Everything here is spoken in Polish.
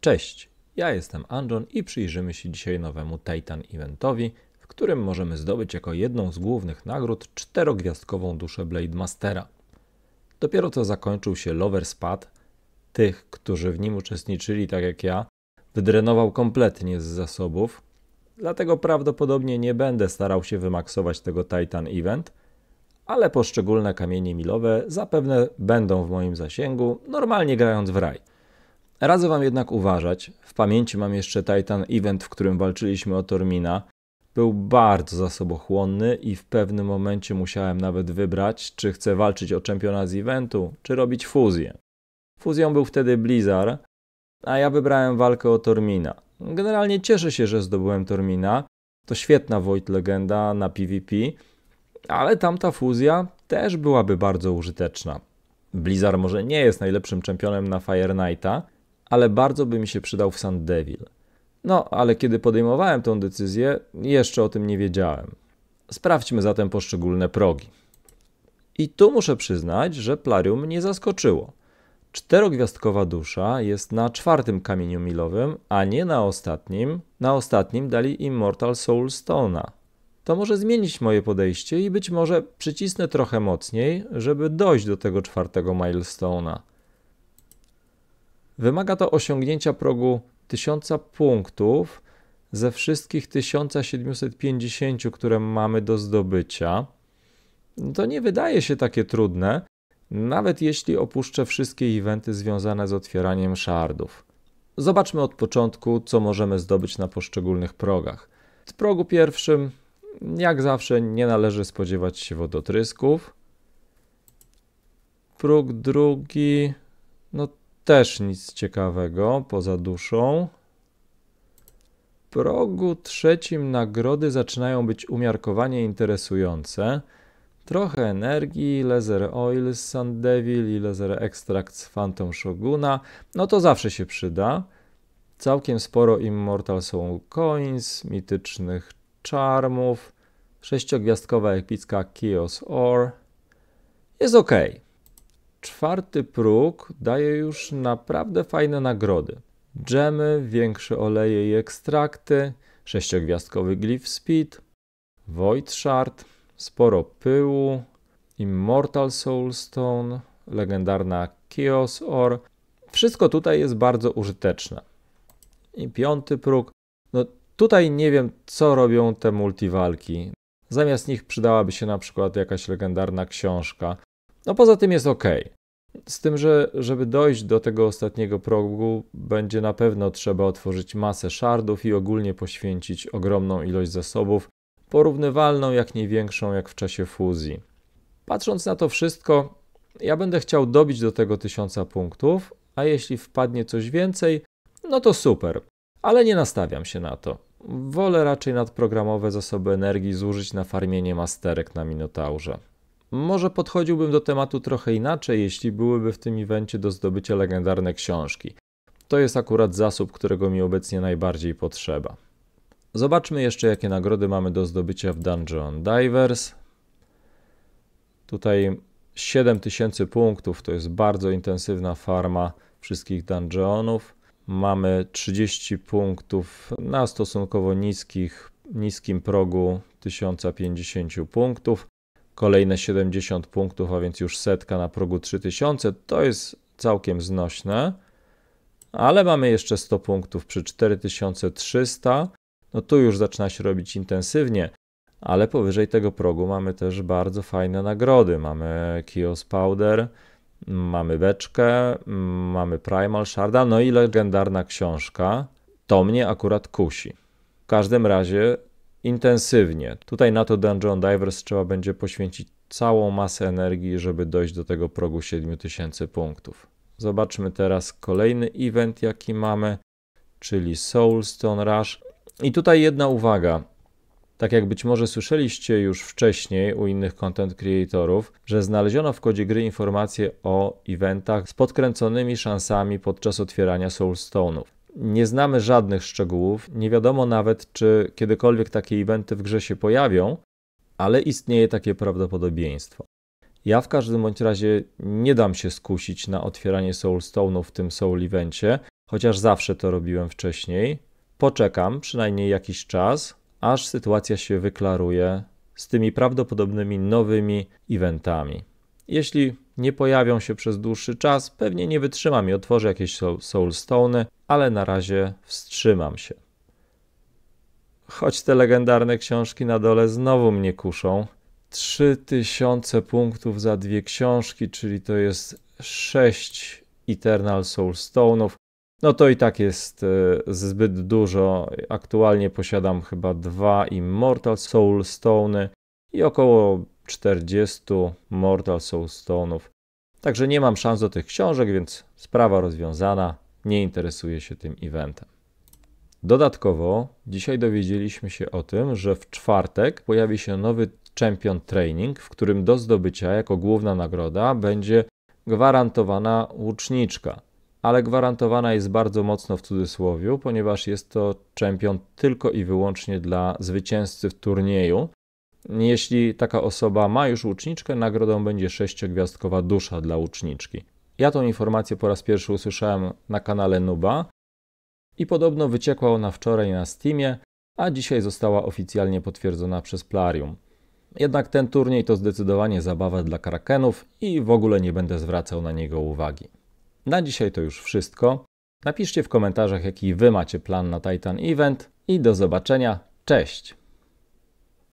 Cześć, ja jestem Anjon i przyjrzymy się dzisiaj nowemu Titan Eventowi, w którym możemy zdobyć jako jedną z głównych nagród czterogwiazdkową duszę Blade Mastera. Dopiero co zakończył się Lover Spad, tych, którzy w nim uczestniczyli tak jak ja, wydrenował kompletnie z zasobów, dlatego prawdopodobnie nie będę starał się wymaksować tego Titan Event, ale poszczególne kamienie milowe zapewne będą w moim zasięgu, normalnie grając w raj. Radzę Wam jednak uważać. W pamięci mam jeszcze Titan Event, w którym walczyliśmy o Tormina. Był bardzo zasobochłonny i w pewnym momencie musiałem nawet wybrać, czy chcę walczyć o czempiona z eventu, czy robić fuzję. Fuzją był wtedy Blizzard, a ja wybrałem walkę o Tormina. Generalnie cieszę się, że zdobyłem Tormina. To świetna Void Legenda na PvP, ale tamta fuzja też byłaby bardzo użyteczna. Blizzard może nie jest najlepszym czempionem na Fire Knighta, ale bardzo by mi się przydał w Sand Devil. No, ale kiedy podejmowałem tę decyzję, jeszcze o tym nie wiedziałem. Sprawdźmy zatem poszczególne progi. I tu muszę przyznać, że Plarium mnie zaskoczyło. Czterogwiazdkowa dusza jest na czwartym kamieniu milowym, a nie na ostatnim. Na ostatnim dali Immortal Soul Stone'a. To może zmienić moje podejście i być może przycisnę trochę mocniej, żeby dojść do tego czwartego milestone'a. Wymaga to osiągnięcia progu 1000 punktów ze wszystkich 1750, które mamy do zdobycia. To nie wydaje się takie trudne, nawet jeśli opuszczę wszystkie eventy związane z otwieraniem shardów. Zobaczmy od początku, co możemy zdobyć na poszczególnych progach. W progu pierwszym, jak zawsze, nie należy spodziewać się wodotrysków. Próg drugi, no też nic ciekawego poza duszą. W progu trzecim nagrody zaczynają być umiarkowanie interesujące. Trochę energii, laser oil z Sand Devil i laser extract z Phantom Shoguna. No to zawsze się przyda. Całkiem sporo Immortal Soul Coins, mitycznych czarmów, sześciogwiazdkowa epicka Chaos Ore. Jest ok. Czwarty próg daje już naprawdę fajne nagrody. Dżemy, większe oleje i ekstrakty, sześciogwiazdkowy Glyph Speed, Void Shard, sporo pyłu, Immortal Soulstone, legendarna Kios Or. Wszystko tutaj jest bardzo użyteczne. I piąty próg. No tutaj nie wiem, co robią te multiwalki. Zamiast nich przydałaby się na przykład jakaś legendarna książka. No poza tym jest ok. Z tym, że żeby dojść do tego ostatniego progu, będzie na pewno trzeba otworzyć masę shardów i ogólnie poświęcić ogromną ilość zasobów, porównywalną jak nie większą jak w czasie fuzji. Patrząc na to wszystko, ja będę chciał dobić do tego tysiąca punktów, a jeśli wpadnie coś więcej, no to super, ale nie nastawiam się na to. Wolę raczej nadprogramowe zasoby energii zużyć na farmienie masterek na Minotaurze. Może podchodziłbym do tematu trochę inaczej, jeśli byłyby w tym evencie do zdobycia legendarne książki. To jest akurat zasób, którego mi obecnie najbardziej potrzeba. Zobaczmy jeszcze, jakie nagrody mamy do zdobycia w Dungeon Divers. Tutaj 7000 punktów to jest bardzo intensywna farma wszystkich dungeonów. Mamy 30 punktów na stosunkowo niskich, niskim progu 1050 punktów kolejne 70 punktów, a więc już setka na progu 3000. To jest całkiem znośne, ale mamy jeszcze 100 punktów przy 4300. No tu już zaczyna się robić intensywnie, ale powyżej tego progu mamy też bardzo fajne nagrody. Mamy Kios Powder, mamy beczkę, mamy Primal Sharda, no i legendarna książka. To mnie akurat kusi. W każdym razie intensywnie. Tutaj na to Dungeon Divers trzeba będzie poświęcić całą masę energii, żeby dojść do tego progu 7000 punktów. Zobaczmy teraz kolejny event, jaki mamy, czyli Soulstone Rush. I tutaj jedna uwaga. Tak jak być może słyszeliście już wcześniej u innych content creatorów, że znaleziono w kodzie gry informacje o eventach z podkręconymi szansami podczas otwierania Soulstone'ów. Nie znamy żadnych szczegółów, nie wiadomo nawet, czy kiedykolwiek takie eventy w grze się pojawią, ale istnieje takie prawdopodobieństwo. Ja w każdym bądź razie nie dam się skusić na otwieranie Soulstone'ów w tym Soul Evencie, chociaż zawsze to robiłem wcześniej. Poczekam przynajmniej jakiś czas, aż sytuacja się wyklaruje z tymi prawdopodobnymi nowymi eventami. Jeśli nie pojawią się przez dłuższy czas, pewnie nie wytrzymam i otworzę jakieś Soulstone'y, ale na razie wstrzymam się. Choć te legendarne książki na dole znowu mnie kuszą. 3000 punktów za dwie książki, czyli to jest 6 Eternal Soulstone'ów. No to i tak jest e, zbyt dużo. Aktualnie posiadam chyba dwa Immortal Soulstone'y i około 40 Mortal Soulstone'ów. Także nie mam szans do tych książek, więc sprawa rozwiązana nie interesuje się tym eventem. Dodatkowo dzisiaj dowiedzieliśmy się o tym, że w czwartek pojawi się nowy Champion Training, w którym do zdobycia jako główna nagroda będzie gwarantowana łuczniczka. Ale gwarantowana jest bardzo mocno w cudzysłowie, ponieważ jest to czempion tylko i wyłącznie dla zwycięzcy w turnieju. Jeśli taka osoba ma już łuczniczkę, nagrodą będzie sześciogwiazdkowa dusza dla łuczniczki. Ja tą informację po raz pierwszy usłyszałem na kanale Nuba i podobno wyciekła ona wczoraj na Steamie, a dzisiaj została oficjalnie potwierdzona przez Plarium. Jednak ten turniej to zdecydowanie zabawa dla krakenów i w ogóle nie będę zwracał na niego uwagi. Na dzisiaj to już wszystko. Napiszcie w komentarzach, jaki wy macie plan na Titan Event i do zobaczenia. Cześć!